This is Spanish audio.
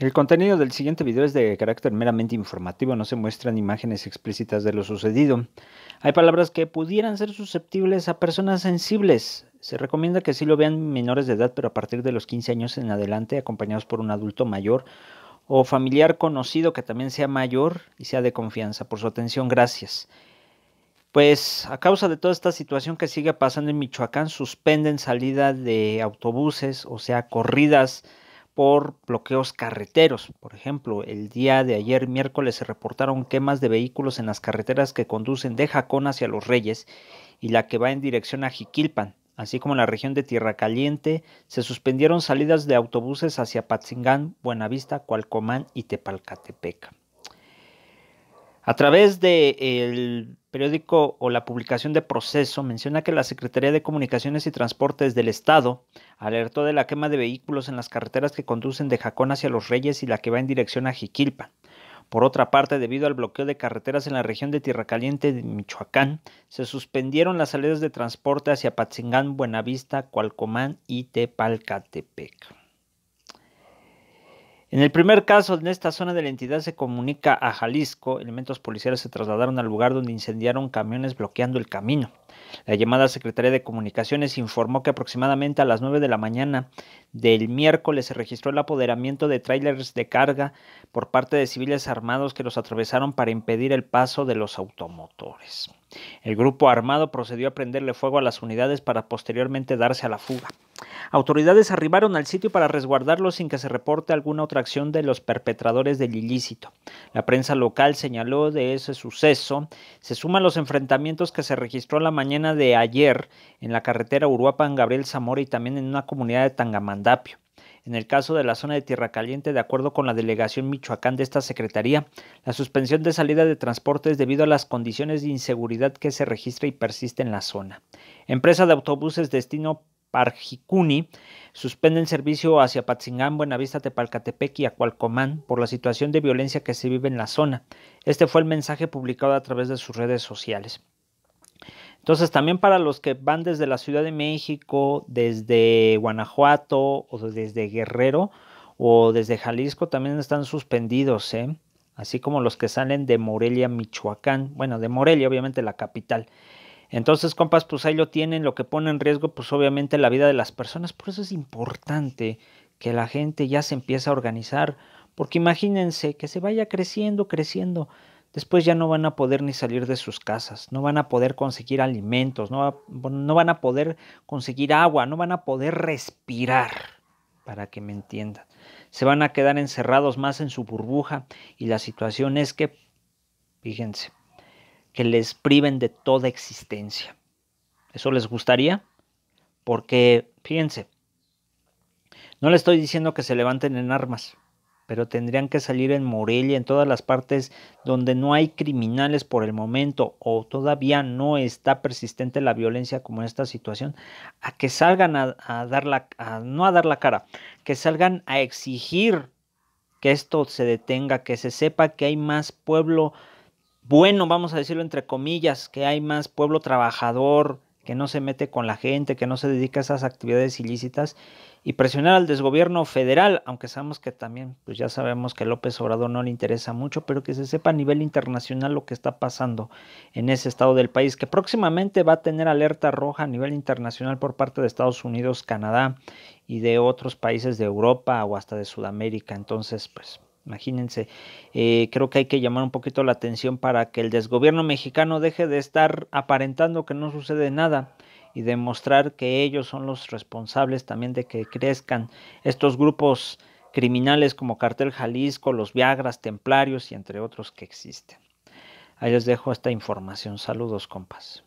El contenido del siguiente video es de carácter meramente informativo, no se muestran imágenes explícitas de lo sucedido. Hay palabras que pudieran ser susceptibles a personas sensibles. Se recomienda que sí lo vean menores de edad, pero a partir de los 15 años en adelante, acompañados por un adulto mayor o familiar conocido que también sea mayor y sea de confianza. Por su atención, gracias. Pues a causa de toda esta situación que sigue pasando en Michoacán, suspenden salida de autobuses, o sea, corridas por bloqueos carreteros. Por ejemplo, el día de ayer miércoles se reportaron quemas de vehículos en las carreteras que conducen de Jacón hacia Los Reyes y la que va en dirección a Jiquilpan. Así como en la región de Tierra Caliente, se suspendieron salidas de autobuses hacia Patzingán, Buenavista, Cualcomán y Tepalcatepec. A través del periódico o la publicación de proceso menciona que la Secretaría de Comunicaciones y Transportes del Estado alertó de la quema de vehículos en las carreteras que conducen de Jacón hacia Los Reyes y la que va en dirección a Jiquilpan. Por otra parte, debido al bloqueo de carreteras en la región de Tierra Caliente de Michoacán, se suspendieron las salidas de transporte hacia Patzingán, Buenavista, Cualcomán y Tepalcatepec. En el primer caso, en esta zona de la entidad se comunica a Jalisco, elementos policiales se trasladaron al lugar donde incendiaron camiones bloqueando el camino. La llamada Secretaría de Comunicaciones informó que aproximadamente a las 9 de la mañana del miércoles se registró el apoderamiento de trailers de carga por parte de civiles armados que los atravesaron para impedir el paso de los automotores. El grupo armado procedió a prenderle fuego a las unidades para posteriormente darse a la fuga. Autoridades arribaron al sitio para resguardarlo sin que se reporte alguna otra acción de los perpetradores del ilícito. La prensa local señaló de ese suceso. Se suman los enfrentamientos que se registró la mañana de ayer en la carretera Uruapan Gabriel Zamora y también en una comunidad de Tangamandapio. En el caso de la zona de Tierra Caliente, de acuerdo con la delegación Michoacán de esta Secretaría, la suspensión de salida de transportes debido a las condiciones de inseguridad que se registra y persiste en la zona. Empresa de autobuses destino Parjicuni el servicio hacia Patzingán, Buenavista, Tepalcatepec y Acualcomán por la situación de violencia que se vive en la zona. Este fue el mensaje publicado a través de sus redes sociales. Entonces, también para los que van desde la Ciudad de México, desde Guanajuato o desde Guerrero o desde Jalisco, también están suspendidos, ¿eh? así como los que salen de Morelia, Michoacán, bueno, de Morelia, obviamente la capital. Entonces, compas, pues ahí lo tienen, lo que pone en riesgo, pues obviamente la vida de las personas. Por eso es importante que la gente ya se empiece a organizar, porque imagínense que se vaya creciendo, creciendo después ya no van a poder ni salir de sus casas, no van a poder conseguir alimentos, no, van a poder conseguir agua, no van a poder respirar, para que me entiendan. Se van a quedar encerrados más en su burbuja y la situación es que, fíjense, que les priven de toda existencia. ¿Eso les gustaría? Porque, fíjense, no le estoy diciendo que se levanten en armas pero tendrían que salir en Morelia, en todas las partes donde no hay criminales por el momento o todavía no está persistente la violencia como en esta situación, a que salgan a, dar la, no a dar la cara, que salgan a exigir que esto se detenga, que se sepa que hay más pueblo bueno, vamos a decirlo entre comillas, que hay más pueblo trabajador, que no se mete con la gente, que no se dedica a esas actividades ilícitas y presionar al desgobierno federal, aunque sabemos que también, pues ya sabemos que López Obrador no le interesa mucho, pero que se sepa a nivel internacional lo que está pasando en ese estado del país, que próximamente va a tener alerta roja a nivel internacional por parte de Estados Unidos, Canadá y de otros países de Europa o hasta de Sudamérica. Entonces, pues Imagínense, eh, creo que hay que llamar un poquito la atención para que el desgobierno mexicano deje de estar aparentando que no sucede nada y demostrar que ellos son los responsables también de que crezcan estos grupos criminales como Cartel Jalisco, los Viagras, Templarios y entre otros que existen. Ahí les dejo esta información. Saludos, compas.